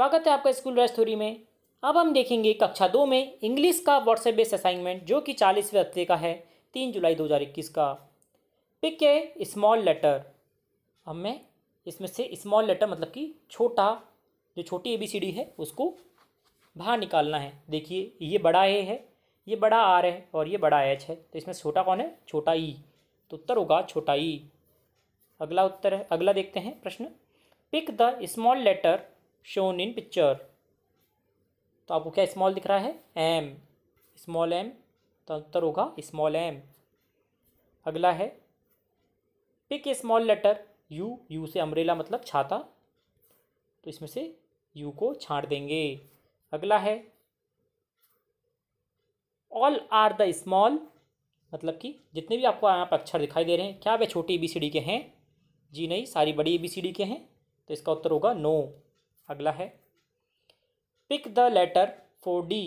स्वागत है आपका स्कूल रेस्ट थ्योरी में अब हम देखेंगे कक्षा दो में इंग्लिश का व्हाट्सएप बेस असाइनमेंट जो कि चालीसवें हफ्ते का है तीन जुलाई 2021 का पिक ए स्मॉल लेटर हमें इसमें से स्मॉल लेटर मतलब कि छोटा जो छोटी ए बी सी डी है उसको बाहर निकालना है देखिए ये बड़ा ए है ये बड़ा आर है और ये बड़ा एच है तो इसमें छोटा कौन है छोटा ई e। तो उत्तर होगा छोटा ई e। अगला उत्तर है अगला देखते हैं प्रश्न pick the small letter shown in picture तो आपको क्या स्मॉल दिख रहा है एम स्मॉल एम तो उत्तर होगा स्मॉल एम अगला है pick a small letter U U से अमरेला मतलब छाता तो इसमें से यू को छाँट देंगे अगला है ऑल आर द स्मॉल मतलब कि जितने भी आपको यहाँ पर अक्षर दिखाई दे रहे हैं क्या वे छोटे ए बी सी डी के हैं जी नहीं सारी बड़ी ए बी सी डी के हैं तो इसका उत्तर होगा नो अगला है pick the letter for D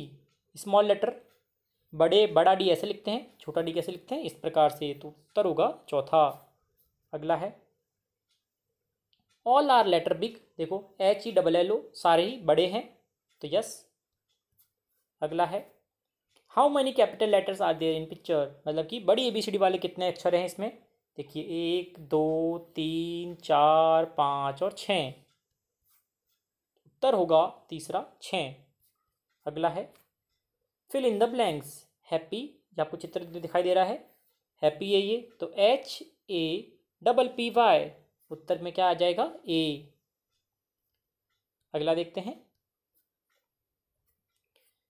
small letter बड़े बड़ा डी ऐसे लिखते हैं छोटा डी कैसे लिखते हैं इस प्रकार से तो उत्तर होगा चौथा अगला है ऑल आर लेटर बिग देखो H E double L O सारे ही बड़े हैं तो यस अगला है how many capital letters are there in picture मतलब कि बड़ी ए बी सी डी वाले कितने अक्षर हैं इसमें देखिए एक दो तीन चार पाँच और छः उत्तर होगा तीसरा छः अगला है fill in the blanks happy या आपको चित्र दिखाई दे रहा है हैप्पी है ये तो H A double P Y उत्तर में क्या आ जाएगा ए अगला देखते हैं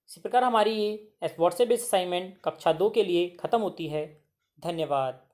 इसी प्रकार हमारी ये व्हाट्सएप बेस्ड असाइनमेंट कक्षा दो के लिए ख़त्म होती है धन्यवाद